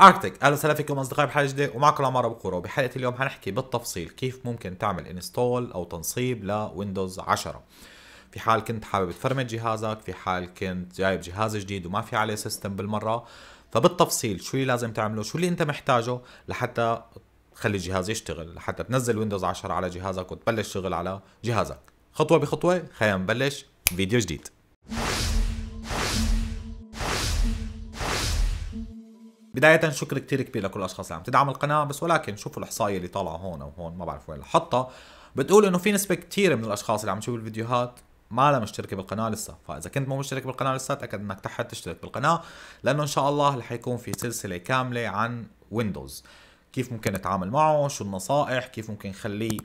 اركتيك اهلا وسهلا فيكم اصدقائي بحلقه جديده ومعكم عمار ابو قوره وبحلقه اليوم حنحكي بالتفصيل كيف ممكن تعمل انستول او تنصيب لويندوز 10 في حال كنت حابب تفرمت جهازك في حال كنت جايب جهاز جديد وما في عليه سيستم بالمره فبالتفصيل شو اللي لازم تعمله شو اللي انت محتاجه لحتى تخلي الجهاز يشتغل لحتى تنزل ويندوز 10 على جهازك وتبلش شغل على جهازك خطوه بخطوه خلينا نبلش فيديو جديد بداية شكر كتير كبير لكل الاشخاص اللي عم تدعم القناة بس ولكن شوفوا الإحصائية اللي طالعة هون أو هون ما بعرف وين حطها بتقول إنه في نسبة كتير من الأشخاص اللي عم تشوف الفيديوهات ما لها مشتركه بالقناه لسه فاذا كنت مو مشترك بالقناه لسه تاكد انك تحت تشترك بالقناه لانه ان شاء الله رح يكون في سلسله كامله عن ويندوز كيف ممكن نتعامل معه شو النصائح كيف ممكن نخليه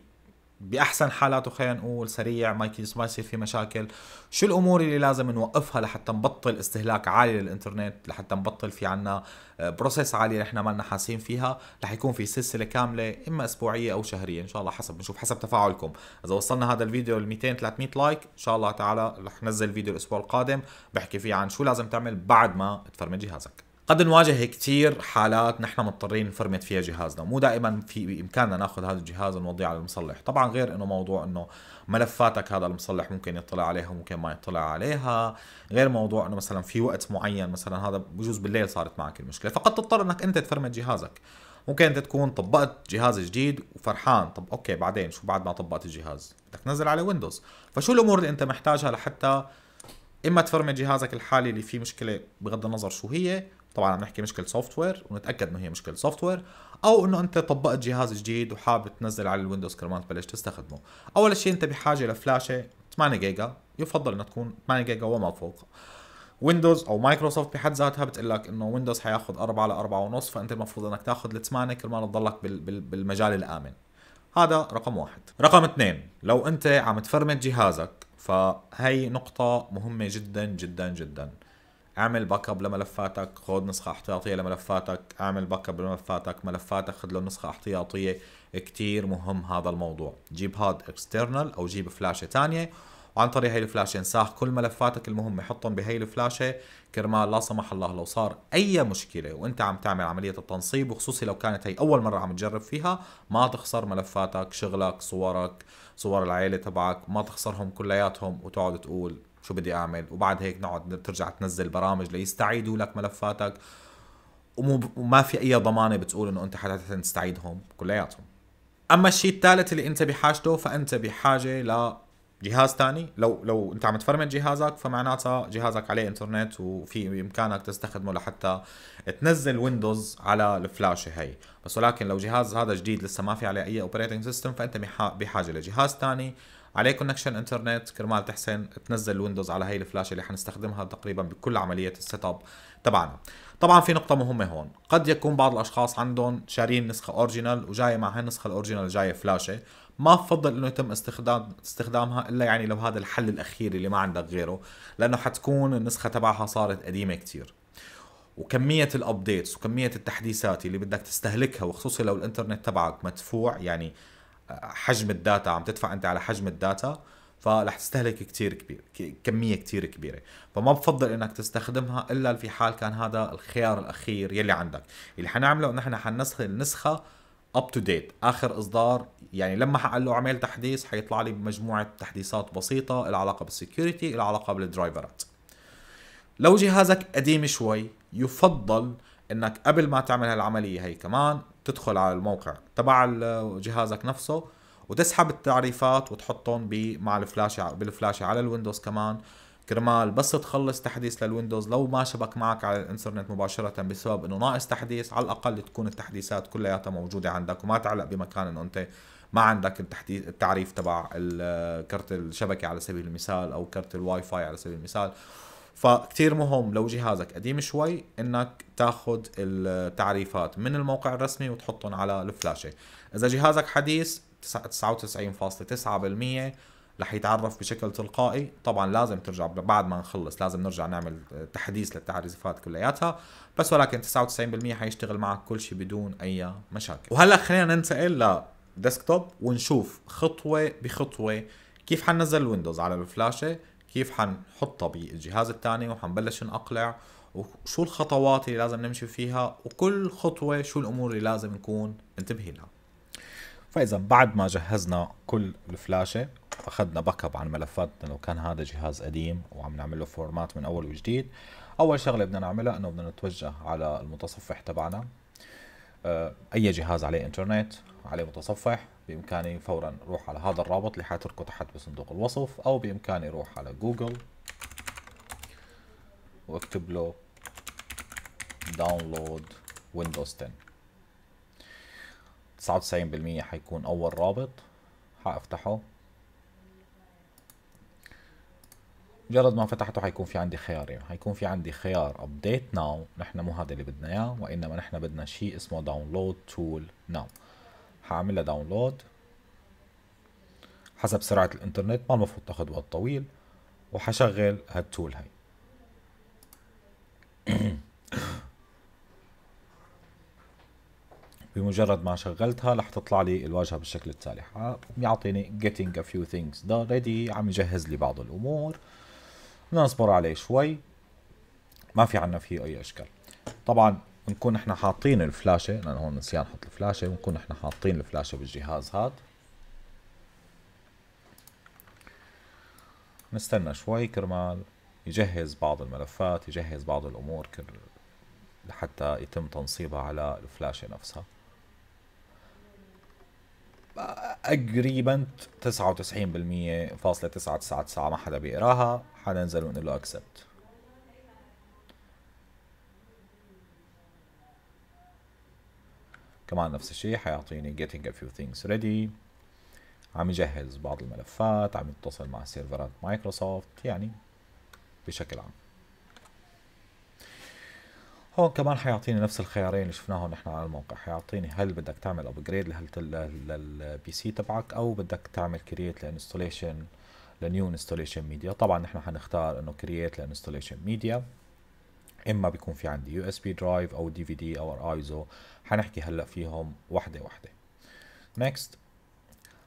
باحسن حالاته خلينا نقول سريع ما يصير في مشاكل شو الامور اللي لازم نوقفها لحتى نبطل استهلاك عالي للانترنت لحتى نبطل في عنا بروسيس آه، عاليه نحن ما لنا حاسين فيها رح يكون في سلسله كامله اما اسبوعيه او شهريه ان شاء الله حسب بنشوف حسب تفاعلكم اذا وصلنا هذا الفيديو ل 200 300 لايك ان شاء الله تعالى رح ننزل فيديو الاسبوع القادم بحكي فيه عن شو لازم تعمل بعد ما تفرمل جهازك قد نواجه كثير حالات نحن مضطرين نفرمت فيها جهازنا مو دائما في بامكاننا ناخذ هذا الجهاز ونوضعه على المصلح طبعا غير انه موضوع انه ملفاتك هذا المصلح ممكن يطلع عليها وممكن ما يطلع عليها غير موضوع انه مثلا في وقت معين مثلا هذا بجوز بالليل صارت معك المشكله فقد تضطر انك انت تفرمت جهازك ممكن انت تكون طبقت جهاز جديد وفرحان طب اوكي بعدين شو بعد ما طبقت الجهاز بدك تنزل على ويندوز فشو الامور اللي انت محتاجها لحتى اما تفرمي جهازك الحالي اللي فيه مشكله بغض النظر شو هي طبعا عم نحكي مشكله سوفت وير ونتاكد انه هي مشكله سوفت وير او انه انت طبقت جهاز جديد وحابب تنزل على الويندوز كرمال تبلش تستخدمه اول شيء انت بحاجه لفلاشه 8 جيجا يفضل انها تكون 8 جيجا وما فوق ويندوز او مايكروسوفت بحد ذاتها بتقول لك انه ويندوز حياخذ 4 ل 4 ونص فانت المفروض انك تاخذ ال 8 كرمال تضلك بالمجال الامن هذا رقم واحد رقم اثنين لو انت عم تفرمت جهازك فهي نقطة مهمة جدا جدا جدا اعمل باك اب لملفاتك خذ نسخة احتياطية لملفاتك اعمل باك اب لملفاتك ملفاتك خذ له نسخة احتياطية كتير مهم هذا الموضوع جيب هاد اكسترنال او جيب فلاشة تانية وعن طريق هي الفلاشه انساخ كل ملفاتك المهمه حطهم بهي الفلاشه كرمال لا سمح الله لو صار اي مشكله وانت عم تعمل عمليه التنصيب وخصوصي لو كانت هي اول مره عم تجرب فيها ما تخسر ملفاتك شغلك صورك صور العيله تبعك ما تخسرهم كلياتهم وتقعد تقول شو بدي اعمل وبعد هيك نقعد ترجع تنزل برامج ليستعيدوا لك ملفاتك وما في اي ضمانه بتقول انه انت حتى تستعيدهم كلياتهم اما الشيء الثالث اللي انت بحاجته فانت بحاجه جهاز تاني لو لو انت عم تفرمت جهازك فمعناتها جهازك عليه انترنت وفي بامكانك تستخدمه لحتى تنزل ويندوز على الفلاشة هي بس ولكن لو جهاز هذا جديد لسه ما في عليه اي اوبريتنج سيستم فانت بحاجه لجهاز تاني عليه كونكشن انترنت كرمال تحسن تنزل ويندوز على هي الفلاشة اللي حنستخدمها تقريبا بكل عملية السيت اب تبعنا طبعا في نقطة مهمة هون قد يكون بعض الأشخاص عندهم شارين نسخة اوريجينال وجاية مع هالنسخة الاوريجينال جاية فلاشة ما بفضل انه يتم استخدام استخدامها الا يعني لو هذا الحل الاخير اللي ما عندك غيره لانه حتكون النسخه تبعها صارت قديمه كتير وكمية الابديتس وكمية التحديثات اللي بدك تستهلكها وخصوصي لو الانترنت تبعك مدفوع يعني آه، حجم الداتا عم تدفع انت على حجم الداتا فرح تستهلك كتير كبير كمية كتير كبيرة فما بفضل انك تستخدمها الا في حال كان هذا الخيار الاخير يلي عندك اللي حنعمله نحن حنسخ النسخة اب تو ديت اخر اصدار يعني لما حقول له اعمل تحديث حيطلع لي مجموعه تحديثات بسيطه العلاقه بالسكيورتي العلاقه بالدرايفرات لو جهازك قديم شوي يفضل انك قبل ما تعمل هالعمليه هي كمان تدخل على الموقع تبع جهازك نفسه وتسحب التعريفات وتحطهم مع الفلاشه بالفلاشه على الويندوز كمان كرمال بس تخلص تحديث للويندوز لو ما شبك معك على الانترنت مباشرة بسبب انه ناقص تحديث على الاقل تكون التحديثات كلياتها موجودة عندك وما تعلق بمكان انه انت ما عندك التحديث التعريف تبع كرت الشبكة على سبيل المثال او كرت الواي فاي على سبيل المثال فكتير مهم لو جهازك قديم شوي انك تاخذ التعريفات من الموقع الرسمي وتحطهم على الفلاشة اذا جهازك حديث 99.9% رح يتعرف بشكل تلقائي طبعا لازم ترجع بعد ما نخلص لازم نرجع نعمل تحديث للتعريفات كلياتها بس ولكن 99% حيشتغل معك كل شيء بدون اي مشاكل وهلا خلينا ننتقل لديسكتوب ونشوف خطوه بخطوه كيف حننزل الويندوز على الفلاشه كيف حنحطها بالجهاز الثاني وحنبلش نقلع وشو الخطوات اللي لازم نمشي فيها وكل خطوه شو الامور اللي لازم نكون منتبهين لها فاذا بعد ما جهزنا كل الفلاشه اخذنا باك اب عن ملفاتنا لو كان هذا جهاز قديم وعم نعمل له فورمات من اول وجديد اول شغله بدنا نعملها انه بدنا نتوجه على المتصفح تبعنا آه، اي جهاز عليه انترنت عليه متصفح بامكاني فورا روح على هذا الرابط اللي حاتركه تحت بصندوق الوصف او بامكاني روح على جوجل واكتب له داونلود ويندوز 10 99% حيكون اول رابط حافتحه مجرد ما فتحته حيكون في عندي خيارين يعني. حيكون في عندي خيار ابديت ناو نحن مو هذا اللي بدنا اياه وانما نحن بدنا شيء اسمه داونلود تول ناو حاعملها داونلود حسب سرعة الانترنت ما المفروض تاخذ وقت طويل وحشغل هالتول هاي بمجرد ما شغلتها رح تطلع لي الواجهه بالشكل التالي يعطيني getting a few things done ready عم يجهز لي بعض الامور بدنا نصبر عليه شوي ما في عنا فيه اي اشكال طبعا بنكون نحن حاطين الفلاشه لان هون نسيان نحط الفلاشه بنكون نحن حاطين الفلاشه بالجهاز هاد نستنى شوي كرمال يجهز بعض الملفات يجهز بعض الامور لحتى يتم تنصيبها على الفلاشه نفسها تقريبا 99% فاصلة 999 ما حدا بيقراها حننزل ونقول له اكسبت كمان نفس الشيء حيعطيني getting a few things ready عم يجهز بعض الملفات عم يتصل مع سيرفرات مايكروسوفت يعني بشكل عام هون كمان حيعطيني نفس الخيارين اللي شفناهم نحن على الموقع حيعطيني هل بدك تعمل ابجريد للبي سي تبعك او بدك تعمل كرييت لانستوليشن لنيو انستوليشن ميديا طبعا نحن حنختار انه كرييت لانستوليشن ميديا اما بيكون في عندي يو اس بي درايف او دي في دي او ايزو حنحكي هلا فيهم وحده وحده نيكست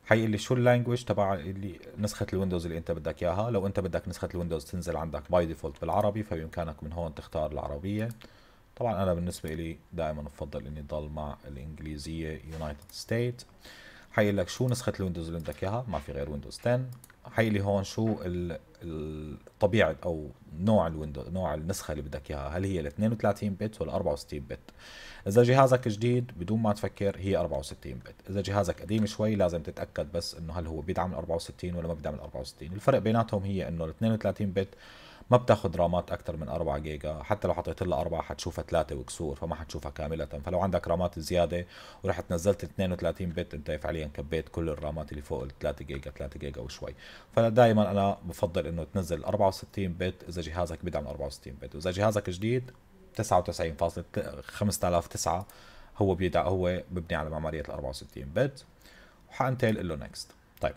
حيقول لي شو اللانجوج تبع اللي نسخه الويندوز اللي انت بدك اياها لو انت بدك نسخه الويندوز تنزل عندك باي ديفولت بالعربي فبامكانك من هون تختار العربيه طبعا انا بالنسبه لي دائما بفضل اني ضل مع الانجليزيه يونايتد ستيت حيقول لك شو نسخه الويندوز اللي بدك اياها ما في غير ويندوز 10 حيقول لي هون شو طبيعه او نوع الويندوز نوع النسخه اللي بدك اياها هل هي ال 32 بت ولا 64 بت اذا جهازك جديد بدون ما تفكر هي 64 بت اذا جهازك قديم شوي لازم تتاكد بس انه هل هو بيدعم ال 64 ولا ما بيدعم ال 64 الفرق بيناتهم هي انه ال 32 بت ما بتاخذ رامات اكثر من 4 جيجا حتى لو حطيت لها 4 حتشوفها 3 وكسور فما حتشوفها كامله فلو عندك رامات زياده ورحت نزلت 32 بت انت فعليا كبيت كل الرامات اللي فوق ال 3 جيجا 3 جيجا وشوي فدائما انا بفضل انه تنزل 64 بت اذا جهازك بدعم 64 بت واذا جهازك جديد 99.5009 هو بيدعم هو مبني على معماريه ال 64 بت وحانتقل له نكست طيب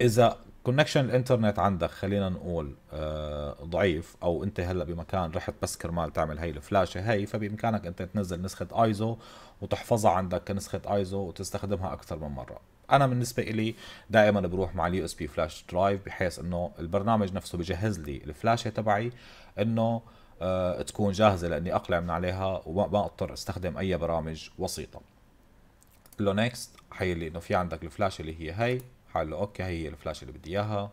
اذا كونكشن الانترنت عندك خلينا نقول آه، ضعيف او انت هلا بمكان رحت بس كرمال تعمل هي الفلاشه هي فبامكانك انت تنزل نسخه ايزو وتحفظها عندك كنسخه ايزو وتستخدمها اكثر من مره انا بالنسبه لي دائما بروح مع اليو اس بي فلاش درايف بحيث انه البرنامج نفسه بجهز لي الفلاشه تبعي انه آه، تكون جاهزه لاني اقلع من عليها وما اضطر استخدم اي برامج وسيطه لو نيكست حيلي انه في عندك الفلاشه اللي هي هي حاله اوكي هي الفلاش اللي بدي اياها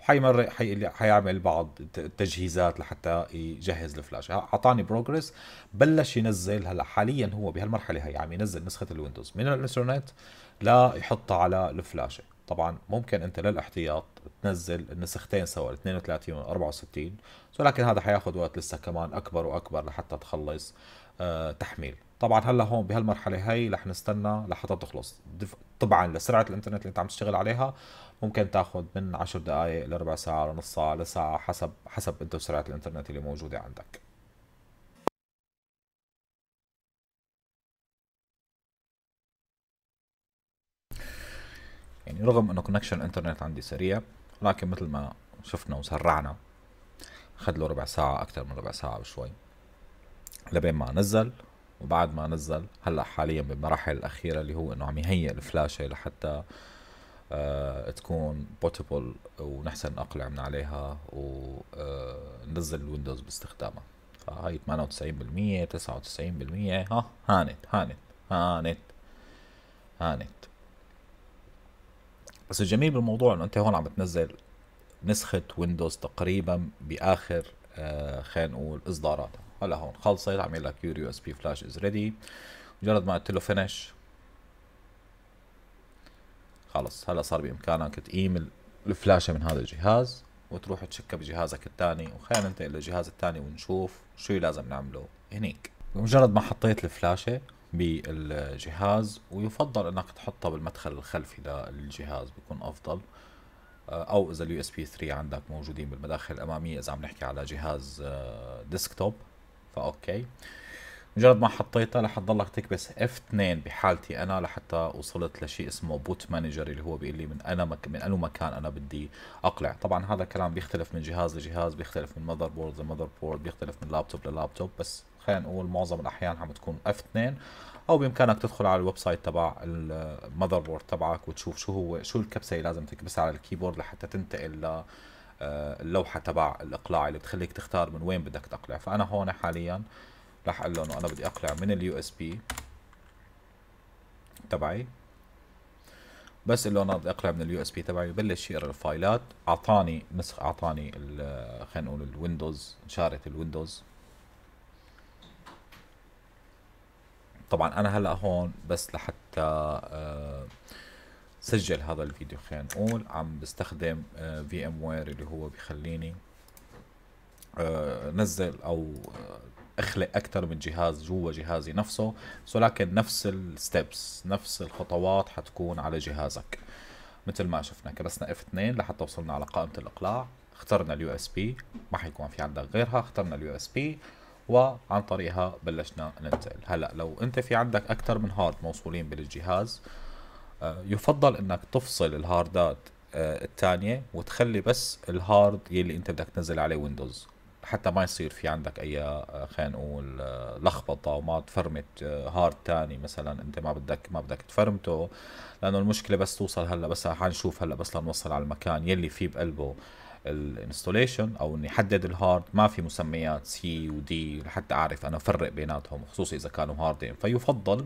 حيمر حي... حيعمل بعض التجهيزات لحتى يجهز الفلاش اعطاني بروجرس بلش ينزل هلا حاليا هو بهالمرحله هي عم ينزل نسخه الويندوز من الانترنت لا يحطها على الفلاشه طبعا ممكن انت للاحتياط تنزل النسختين سوا 32 و 64 ولكن هذا حياخذ وقت لسه كمان اكبر واكبر لحتى تخلص آه، تحميل طبعا هلا هون بهالمرحله هي رح نستنى لحتى تخلص طبعا لسرعه الانترنت اللي انت عم تشتغل عليها ممكن تاخذ من 10 دقائق لربع ساعه لنص ساعه لساعه حسب حسب انت وسرعه الانترنت اللي موجوده عندك يعني رغم انه كونكشن الانترنت عندي سريع لكن مثل ما شفنا وسرعنا اخذ له ربع ساعه اكثر من ربع ساعه بشوي لبين ما نزل وبعد ما نزل هلا حاليا بالمراحل الاخيره اللي هو انه عم يهيئ الفلاشه لحتى آه تكون بوتبل ونحسن نقلع من عليها وننزل آه، الويندوز باستخدامها فهي 98% 99% ها هانت هانت هانت هانت بس الجميل بالموضوع انه انت هون عم تنزل نسخة ويندوز تقريبا باخر آه خلينا نقول اصداراتها هلا هون خلصت عم لك يور يو اس بي فلاش از ريدي مجرد ما قلت له فينيش خلص هلا صار بامكانك تقيم الفلاشه من هذا الجهاز وتروح تشكها بجهازك الثاني وخلينا ننتقل للجهاز الثاني ونشوف شو لازم نعمله هنيك بمجرد ما حطيت الفلاشه بالجهاز ويفضل انك تحطها بالمدخل الخلفي للجهاز بيكون افضل آه، او اذا اليو اس بي 3 عندك موجودين بالمداخل الاماميه اذا عم نحكي على جهاز ديسكتوب آه، فاوكي مجرد ما حطيتها رح تضلك تكبس F2 بحالتي انا لحتى وصلت لشيء اسمه بوت مانجر اللي هو بيقول لي من انا مك... من انه مكان انا بدي اقلع طبعا هذا الكلام بيختلف من جهاز لجهاز بيختلف من مذر بورد لمذر بورد بيختلف من لابتوب للابتوب بس خلينا نقول معظم الاحيان عم تكون F2 او بامكانك تدخل على الويب سايت تبع المذر بورد تبعك وتشوف شو هو شو الكبسه اللي لازم تكبسها على الكيبورد لحتى تنتقل ل آه، اللوحه تبع الاقلاع اللي بتخليك تختار من وين بدك تقلع فانا هون حاليا راح اقول له انه انا بدي اقلع من اليو اس بي تبعي بس اللي انا بدي اقلع من اليو اس بي تبعي ببلش يقرا الفايلات اعطاني نسخ اعطاني خلينا نقول الويندوز شارة الويندوز طبعا انا هلا هون بس لحتى آه سجل هذا الفيديو خلينا نقول عم بستخدم في ام وير اللي هو بخليني آه، نزل او آه، اخلق اكثر من جهاز جوا جهازي نفسه ولكن نفس الستبس نفس الخطوات حتكون على جهازك مثل ما شفنا كبسنا اف 2 لحتى وصلنا على قائمه الاقلاع اخترنا اليو اس بي ما حيكون في عندك غيرها اخترنا اليو اس بي وعن طريقها بلشنا ننتقل هلا لو انت في عندك اكثر من هارد موصولين بالجهاز آه، يفضل انك تفصل الهاردات آه، الثانيه وتخلي بس الهارد يلي انت بدك تنزل عليه ويندوز حتى ما يصير في عندك اي آه، خلينا نقول لخبطه وما تفرمت هارد ثاني مثلا انت ما بدك ما بدك تفرمته لانه المشكله بس توصل هلا بس حنشوف هلا بس لنوصل على المكان يلي فيه بقلبه الانستوليشن او اني حدد الهارد ما في مسميات سي ودي لحتى اعرف انا افرق بيناتهم خصوصي اذا كانوا هاردين فيفضل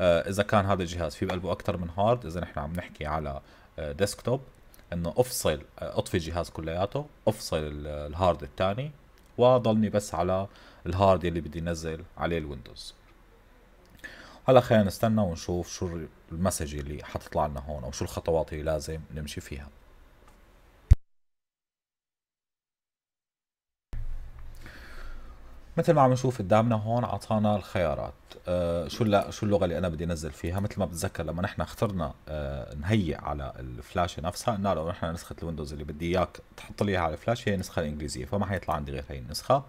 آه، اذا كان هذا الجهاز في بقلبه اكثر من هارد اذا نحن عم نحكي على آه، ديسكتوب انه افصل آه، اطفي الجهاز كلياته افصل الهارد الثاني وضلني بس على الهارد اللي بدي انزل عليه الويندوز هلا خلينا نستنى ونشوف شو المسج اللي حتطلع لنا هون او شو الخطوات اللي لازم نمشي فيها مثل ما عم نشوف قدامنا هون اعطانا الخيارات آه شو شو اللغه اللي انا بدي انزل فيها مثل ما بتذكر لما نحن اخترنا آه نهيئ على الفلاشه نفسها قلنا له نحن نسخه الويندوز اللي بدي اياك تحط لي اياها على الفلاش هي النسخه الانجليزيه فما حيطلع عندي غير هي النسخه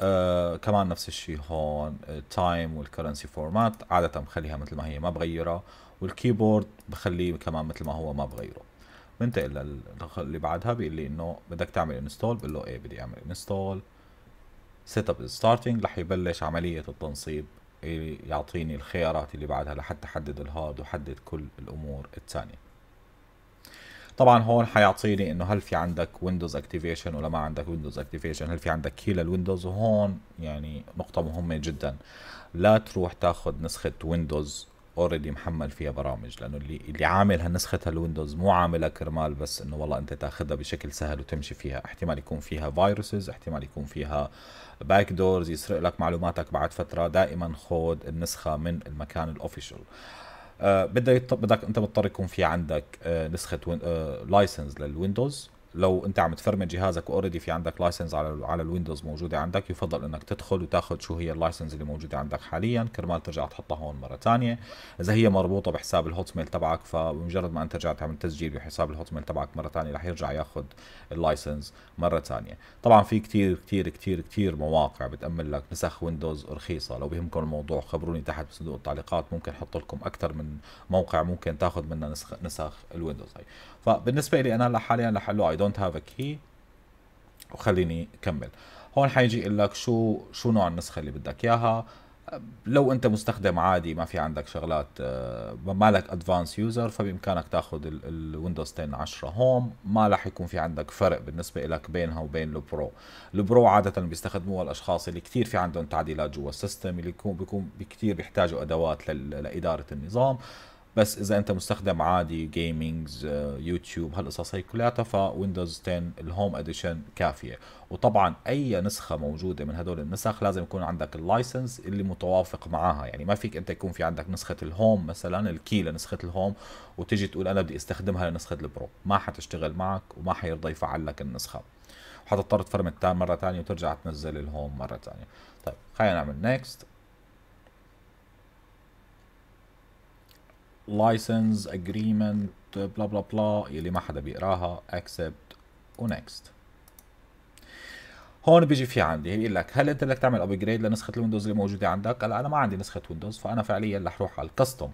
آه كمان نفس الشيء هون التايم والكرنسي فورمات عاده بخليها مثل ما هي ما بغيرها والكيبورد بخليه كمان مثل ما هو ما بغيره بنتقل اللي بعدها بيقول لي انه بدك تعمل انستول بقول له ايه بدي اعمل انستول سيت اب ستارتنج رح يبلش عمليه التنصيب يعطيني الخيارات اللي بعدها لحتى احدد الهارد وحدد كل الامور الثانيه طبعا هون حيعطيني انه هل في عندك ويندوز اكتيفيشن ولا ما عندك ويندوز اكتيفيشن هل في عندك كي للويندوز وهون يعني نقطة مهمة جدا لا تروح تاخذ نسخة ويندوز اوريدي محمل فيها برامج لانه اللي اللي عامل هالنسختها الويندوز مو عاملها كرمال بس انه والله انت تاخذها بشكل سهل وتمشي فيها احتمال يكون فيها فيروسز احتمال يكون فيها باك دورز يسرق لك معلوماتك بعد فتره دائما خذ النسخه من المكان الاوفيشال بدك بدك انت مضطر يكون في عندك آه، نسخه لايسنس آه، للويندوز لو انت عم تفرمت جهازك اوريدي في عندك لايسنس على على الويندوز موجوده عندك يفضل انك تدخل وتاخذ شو هي اللايسنس اللي موجوده عندك حاليا كرمال ترجع تحطها هون مره ثانيه اذا هي مربوطه بحساب الهوت ميل تبعك فبمجرد ما انت رجعت تعمل تسجيل بحساب الهوت ميل تبعك مره ثانيه رح يرجع ياخذ اللايسنس مره ثانيه طبعا في كثير كثير كثير كثير مواقع بتامن لك نسخ ويندوز رخيصه لو بيهمكم الموضوع خبروني تحت بصندوق التعليقات ممكن احط لكم اكثر من موقع ممكن تاخذ منه نسخ نسخ الويندوز هاي فبالنسبه لي انا حاليا لحلو دونت هاف ا كي وخليني كمل هون حيجي يقول لك شو شو نوع النسخه اللي بدك اياها لو انت مستخدم عادي ما في عندك شغلات مالك ادفانس يوزر فبامكانك تاخذ الويندوز 10 10 هوم ما راح يكون في عندك فرق بالنسبه لك بينها وبين البرو البرو عاده بيستخدموها الاشخاص اللي كثير في عندهم تعديلات جوا السيستم اللي بيكون بيكون كثير بيحتاجوا ادوات لاداره النظام بس اذا انت مستخدم عادي جيمنجز آه، يوتيوب هالقصص هي كلياتها فويندوز 10 الهوم اديشن كافيه وطبعا اي نسخه موجوده من هدول النسخ لازم يكون عندك اللايسنس اللي متوافق معاها يعني ما فيك انت يكون في عندك نسخه الهوم مثلا الكي لنسخه الهوم وتجي تقول انا بدي استخدمها لنسخه البرو ما حتشتغل معك وما حيرضى يفعل لك النسخه حتضطر تفرمت مره ثانيه وترجع تنزل الهوم مره ثانيه طيب خلينا نعمل نيكست لايسنس اجريمنت بلا بلا بلا يلي ما حدا بيقراها اكسبت ونكست هون بيجي في عندي بيقول لك هل انت بدك تعمل ابجريد لنسخه الويندوز اللي موجوده عندك؟ هلا انا ما عندي نسخه ويندوز فانا فعليا رح اروح على الكستم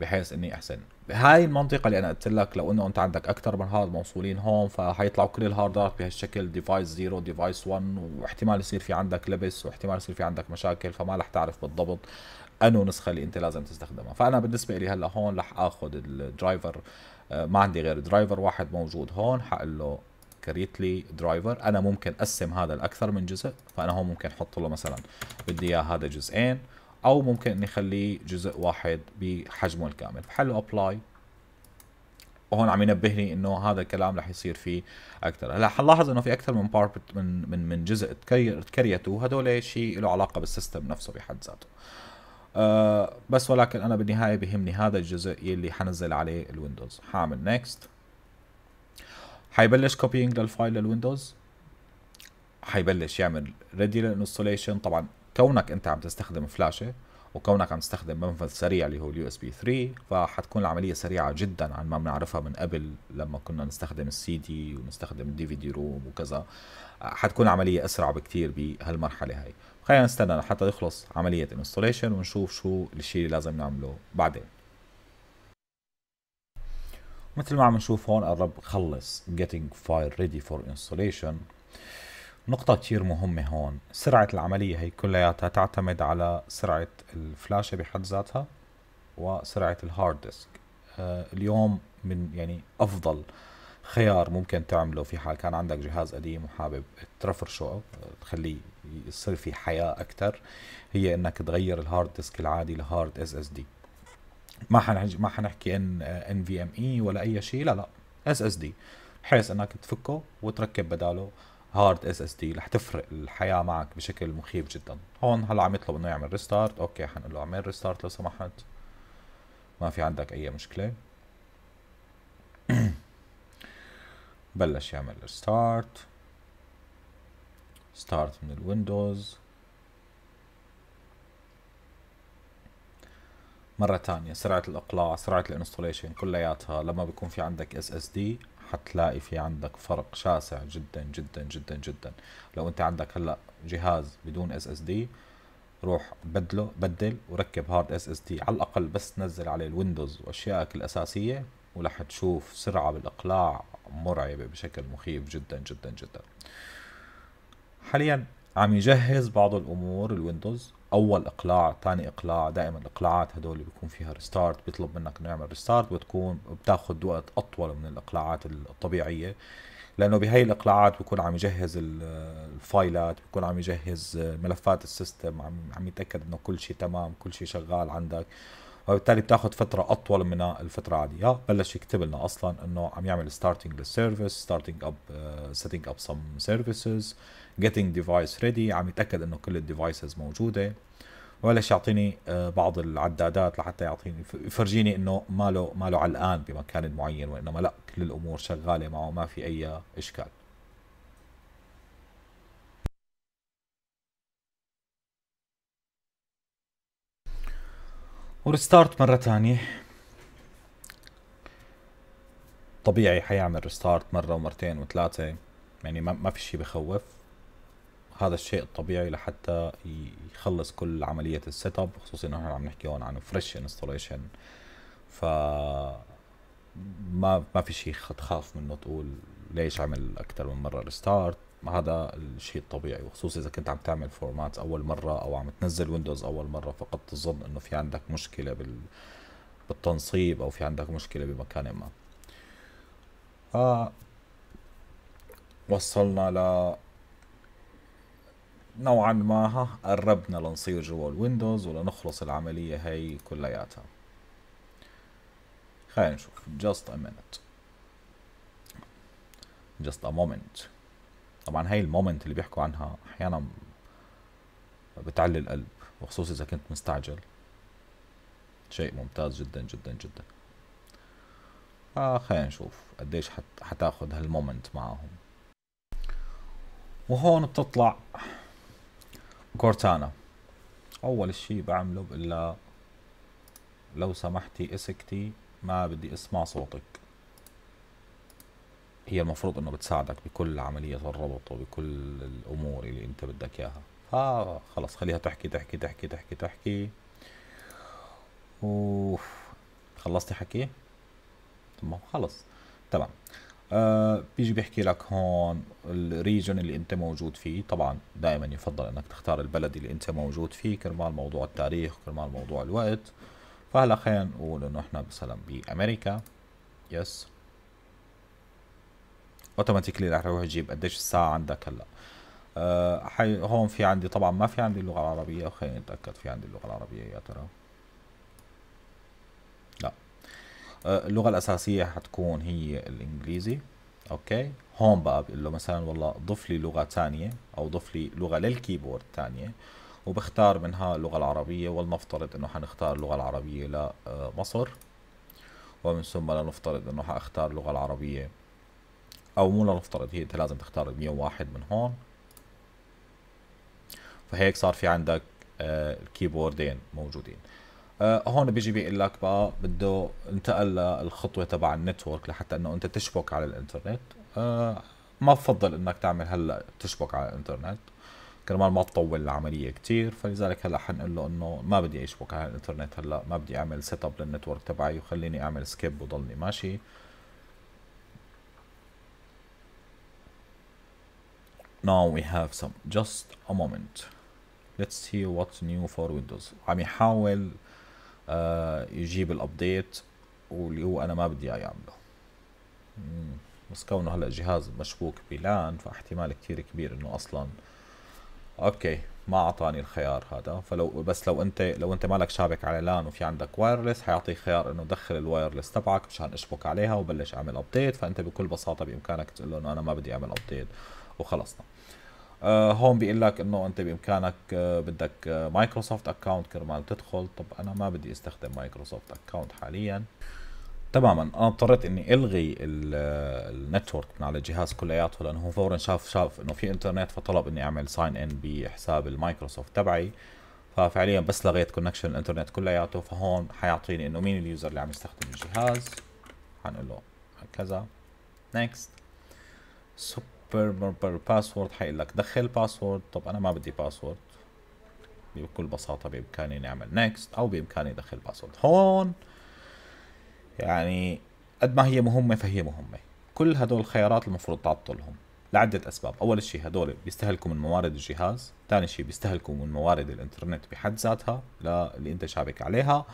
بحيث اني احسن بهاي المنطقه اللي انا قلت لك لو انه انت عندك اكثر من هارد موصولين هون فحيطلعوا كل الهاردات بهالشكل ديفايس 0 ديفايس 1 واحتمال يصير في عندك لبس واحتمال يصير في عندك مشاكل فما رح تعرف بالضبط انه نسخه اللي انت لازم تستخدمها فانا بالنسبه لي هلا هون رح اخذ الدرايفر آه، ما عندي غير درايفر واحد موجود هون حقول له كريت لي درايفر انا ممكن اقسم هذا لاكثر من جزء فانا هون ممكن احط له مثلا بدي اياه هذا جزئين او ممكن اني اخليه جزء واحد بحجمه الكامل فحله ابلاي وهون عم ينبهني انه هذا الكلام رح يصير فيه اكثر هلا حنلاحظ انه في اكثر من بارت من من من جزء تكريتوا هدول شيء له علاقه بالسيستم نفسه بحد ذاته آه، بس ولكن انا بالنهايه بهمني هذا الجزء يلي حنزل عليه الويندوز حاعمل نيكست حيبلش كوبينج للفايل للويندوز حيبلش يعمل ريدي للانستوليشن طبعا كونك انت عم تستخدم فلاشه وكونك عم تستخدم منفذ سريع اللي هو اليو اس بي 3 فحتكون العمليه سريعه جدا عن ما بنعرفها من قبل لما كنا نستخدم السي دي ونستخدم الدي في دي روم وكذا حتكون عمليه اسرع بكثير بهالمرحله هاي خلينا نستنى لحتى يخلص عملية الانستوليشن ونشوف شو الشيء اللي لازم نعمله بعدين مثل ما عم نشوف هون قرب خلص getting file ready for installation نقطة كتير مهمة هون سرعة العملية هي كلياتها تعتمد على سرعة الفلاشة بحد ذاتها وسرعة الهارد ديسك آه اليوم من يعني أفضل خيار ممكن تعمله في حال كان عندك جهاز قديم وحابب ترفرشه تخليه يصير في حياه اكثر هي انك تغير الهارد ديسك العادي لهارد اس اس دي ما حنحكي ما حنحكي ان ان في ام اي ولا اي شيء لا لا اس اس دي بحيث انك تفكه وتركب بداله هارد اس اس دي رح تفرق الحياه معك بشكل مخيف جدا هون هلا عم يطلب انه يعمل ريستارت اوكي حنقول له اعمل ريستارت لو سمحت ما في عندك اي مشكله بلش يعمل ريستارت ستارت من الويندوز مرة تانية سرعة الإقلاع سرعة الانستوليشن كلياتها لما بيكون في عندك اس اس دي حتلاقي في عندك فرق شاسع جدا جدا جدا جدا لو انت عندك هلا جهاز بدون اس اس دي روح بدله بدل وركب هارد اس اس دي على الاقل بس نزل عليه الويندوز واشيائك الاساسيه ولح تشوف سرعه بالاقلاع مرعبه بشكل مخيف جدا جدا جدا حاليا عم يجهز بعض الامور الويندوز اول اقلاع ثاني اقلاع دائما الاقلاعات هدول بيكون فيها ريستارت بيطلب منك انه يعمل ريستارت وتكون بتاخذ وقت اطول من الاقلاعات الطبيعيه لانه بهي الاقلاعات بيكون عم يجهز الفايلات بيكون عم يجهز ملفات السيستم عم عم يتاكد انه كل شيء تمام كل شيء شغال عندك وبالتالي بتاخذ فتره اطول من الفتره العاديه بلش يكتب لنا اصلا انه عم يعمل ستارتنج للسيرفيس ستارتنج اب سيتنج اب سم سيرفيسز جيتنج ديفايس ريدي عم يتاكد انه كل الديفايسز موجوده وبلش يعطيني آه، بعض العدادات لحتى يعطيني يفرجيني انه ماله ماله علقان بمكان معين وانما لا كل الامور شغاله معه ما في اي اشكال وريستارت مرة ثانية طبيعي حيعمل ريستارت مرة ومرتين وثلاثة يعني ما في شيء بخوف هذا الشيء الطبيعي لحتى يخلص كل عملية السيت اب خصوصا انه عم نحكي هون عن فريش انستوليشن ف ما ما في شيء تخاف منه تقول ليش عمل اكثر من مره ريستارت هذا الشيء الطبيعي وخصوصا اذا كنت عم تعمل فورمات اول مره او عم تنزل ويندوز اول مره فقد تظن انه في عندك مشكله بال بالتنصيب او في عندك مشكله بمكان ما آه وصلنا ل نوعا ما قربنا لنصير جوا الويندوز ولنخلص العمليه هي كلياتها خلينا نشوف just a minute just a moment طبعا هاي المومنت اللي بيحكوا عنها احيانا بتعلي القلب وخصوصا اذا كنت مستعجل شيء ممتاز جدا جدا جدا آه خلينا نشوف قديش حت... حتاخد هالمومنت معهم وهون بتطلع كورتانا اول شيء بعمله بقول لو سمحتي اسكتي ما بدي اسمع صوتك هي المفروض انه بتساعدك بكل عملية الربط وبكل الامور اللي انت بدك اياها ها خلص خليها تحكي تحكي تحكي تحكي تحكي اوف خلصتي حكي تمام خلص تمام آه بيجي بيحكي لك هون الريجن اللي انت موجود فيه طبعا دائما يفضل انك تختار البلد اللي انت موجود فيه كرمال موضوع التاريخ كرمال موضوع الوقت فهلا خلينا نقول انه احنا مثلا بامريكا يس اوتوماتيكلي رح يروح يجيب قديش الساعه عندك هلا أه هون في عندي طبعا ما في عندي اللغه العربيه خلينا نتاكد في عندي اللغه العربيه يا ترى لا أه اللغه الاساسيه حتكون هي الانجليزي اوكي هون بقى بقول له مثلا والله ضف لي لغه ثانيه او ضف لي لغه للكيبورد ثانيه وبختار منها اللغه العربيه ولنفترض انه حنختار اللغه العربيه لمصر ومن ثم لنفترض انه حاختار اللغه العربيه او مو لنفترض هي انت لازم تختار ال 101 من هون فهيك صار في عندك آه، الكيبوردين موجودين آه، هون بيجي بيقول لك بقى بده انتقل للخطوه تبع النتورك لحتى انه انت تشبك على الانترنت آه، ما بفضل انك تعمل هلا تشبك على الانترنت كرمال ما تطول العمليه كتير فلذلك هلا حنقول له انه ما بدي اشبك على الانترنت هلا ما بدي اعمل سيت اب للنتورك تبعي وخليني اعمل سكيب وضلني ماشي now we have some just a moment let's see what's new for Windows عم يحاول uh, يجيب الابديت واللي هو انا ما بدي اياه يعمله بس كونه هلا جهاز مشبوك بلان فاحتمال كتير كبير انه اصلا اوكي ما اعطاني الخيار هذا فلو بس لو انت لو انت مالك شابك على لان وفي عندك وايرلس حيعطيك خيار انه دخل الوايرلس تبعك مشان اشبك عليها وبلش اعمل ابديت فانت بكل بساطه بامكانك تقول له انه انا ما بدي اعمل ابديت وخلصنا آه، هون بيقول لك انه انت بامكانك آه، بدك مايكروسوفت آه، اكونت كرمال تدخل طب انا ما بدي استخدم مايكروسوفت اكونت حاليا تماما انا اضطريت اني الغي النتورك من على الجهاز كلياته لانه هو فورا شاف شاف انه في انترنت فطلب اني اعمل ساين ان بحساب المايكروسوفت تبعي ففعليا بس لغيت كونكشن الانترنت كلياته فهون حيعطيني انه مين اليوزر اللي عم يستخدم الجهاز حنقول له كذا نيكست باسورد حيقول لك دخل باسورد طب انا ما بدي باسورد بكل بساطة بإمكاني نعمل نيكست أو بإمكاني دخل باسورد هون يعني قد ما هي مهمة فهي مهمة كل هدول الخيارات المفروض تعطلهم لعدة أسباب أول شيء هدول بيستهلكوا من موارد الجهاز ثاني شيء بيستهلكوا من موارد الإنترنت بحد ذاتها اللي أنت شابك عليها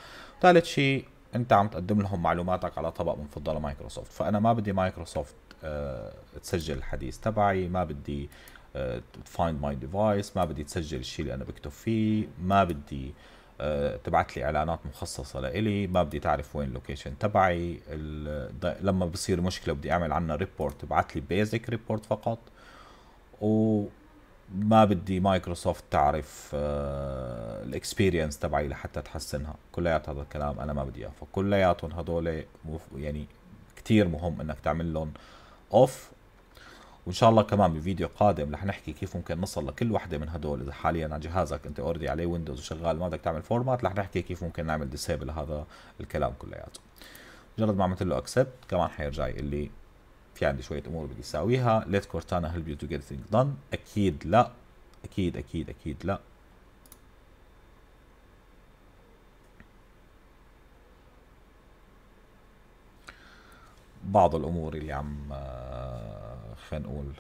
ثالث شيء أنت عم تقدم لهم معلوماتك على طبق من فضة لمايكروسوفت فأنا ما بدي مايكروسوفت آه، تسجل الحديث تبعي ما بدي فايند ماي ديفايس ما بدي تسجل الشيء اللي انا بكتب فيه ما بدي آه، تبعت لي اعلانات مخصصه لإلي ما بدي تعرف وين اللوكيشن تبعي لما بصير مشكله بدي اعمل عنا ريبورت تبعت لي بيزك ريبورت فقط وما بدي مايكروسوفت تعرف آه، الاكسبيرينس تبعي لحتى تحسنها كليات هذا الكلام انا ما بدي اياه فكلياتهم هدول يعني كتير مهم انك تعمل لهم اوف وان شاء الله كمان بفيديو قادم رح نحكي كيف ممكن نصل لكل وحده من هدول اذا حاليا على جهازك انت اوريدي عليه ويندوز وشغال ما بدك تعمل فورمات رح نحكي كيف ممكن نعمل ديسيبل هذا الكلام كلياته مجرد ما عملت له اكسبت كمان حيرجع يقول لي في عندي شويه امور بدي اساويها ليت كورتانا هيلب يو تو جيت ثينج دون اكيد لا اكيد اكيد اكيد لا بعض الامور اللي عم آه، خلينا نقول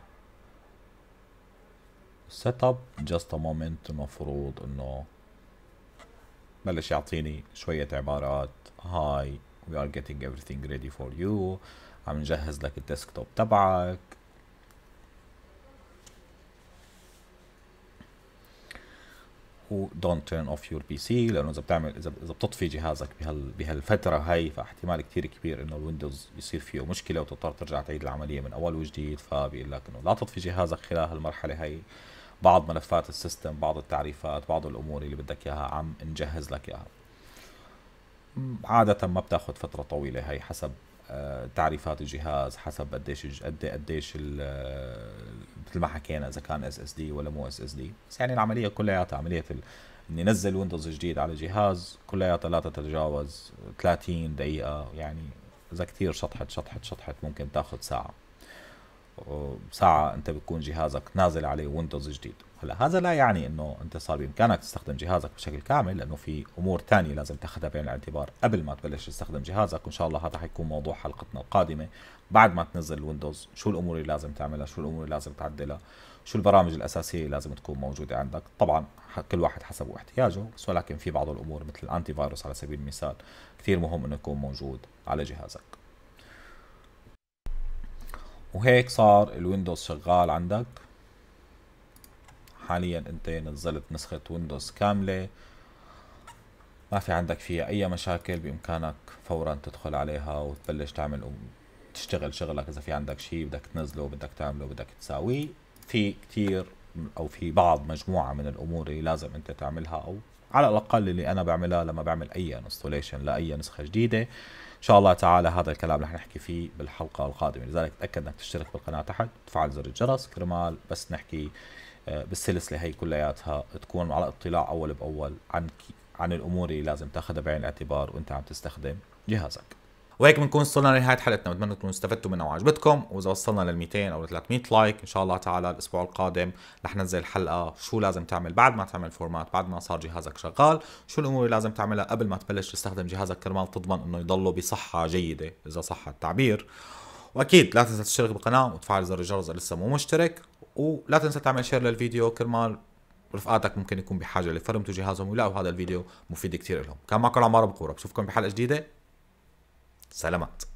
سيت اب جاست ا مومنت المفروض انه بلش يعطيني شوية عبارات هاي we are getting everything ready for you عم نجهز لك الديسكتوب تبعك دونت تيرن اوف يور بي سي لانه اذا بتعمل اذا اذا بتطفي جهازك بهال بهالفتره هاي فاحتمال كثير كبير انه الويندوز يصير فيه مشكله وتضطر ترجع تعيد العمليه من اول وجديد فبيقول لك انه لا تطفي جهازك خلال هالمرحله هاي بعض ملفات السيستم بعض التعريفات بعض الامور اللي بدك اياها عم نجهز لك اياها عاده ما بتاخذ فتره طويله هي حسب آه، تعريفات الجهاز حسب قديش قد قديش آه، مثل ما حكينا اذا كان اس اس دي ولا مو اس اس دي بس يعني العمليه كلياتها عمليه اني انزل ويندوز جديد على جهاز كلياتها لا تتجاوز 30 دقيقه يعني اذا كثير شطحت شطحت شطحت ممكن تاخذ ساعه ساعة انت بتكون جهازك نازل عليه ويندوز جديد هلا هذا لا يعني انه انت صار بامكانك تستخدم جهازك بشكل كامل لانه في امور تانية لازم تاخذها بعين الاعتبار قبل ما تبلش تستخدم جهازك وان شاء الله هذا حيكون موضوع حلقتنا القادمه بعد ما تنزل ويندوز شو الامور اللي لازم تعملها شو الامور اللي لازم تعدلها شو البرامج الاساسيه اللي لازم تكون موجوده عندك طبعا كل واحد حسب احتياجه بس ولكن في بعض الامور مثل الانتي فايروس على سبيل المثال كثير مهم انه يكون موجود على جهازك وهيك صار الويندوز شغال عندك حاليا انت نزلت نسخة ويندوز كاملة ما في عندك فيها اي مشاكل بامكانك فورا تدخل عليها وتبلش تعمل تشتغل شغلك اذا في عندك شيء بدك تنزله بدك تعمله بدك تساويه في كتير او في بعض مجموعه من الامور اللي لازم انت تعملها او على الاقل اللي انا بعملها لما بعمل اي انستوليشن لاي نسخه جديده ان شاء الله تعالى هذا الكلام رح نحكي فيه بالحلقه القادمه لذلك تاكد انك تشترك بالقناه تحت تفعل زر الجرس كرمال بس نحكي آه، بالسلسله هي كلياتها تكون على اطلاع اول باول عن عن الامور اللي لازم تاخذها بعين الاعتبار وانت عم تستخدم جهازك وهيك بنكون وصلنا لنهايه حلقتنا بتمنى تكونوا استفدتوا منها وعجبتكم واذا وصلنا لل 200 او 300 لايك ان شاء الله تعالى الاسبوع القادم رح ننزل حلقه شو لازم تعمل بعد ما تعمل فورمات بعد ما صار جهازك شغال شو الامور اللي لازم تعملها قبل ما تبلش تستخدم جهازك كرمال تضمن انه يضله بصحه جيده اذا صح التعبير واكيد لا تنسى تشترك بالقناه وتفعل زر الجرس اذا لسه مو مشترك ولا تنسى تعمل شير للفيديو كرمال رفقاتك ممكن يكون بحاجه لفرمتوا جهازهم ويلاقوا هذا الفيديو مفيد كثير لهم كان معكم عمار بقوره بشوفكم بحلقه جديده سلامات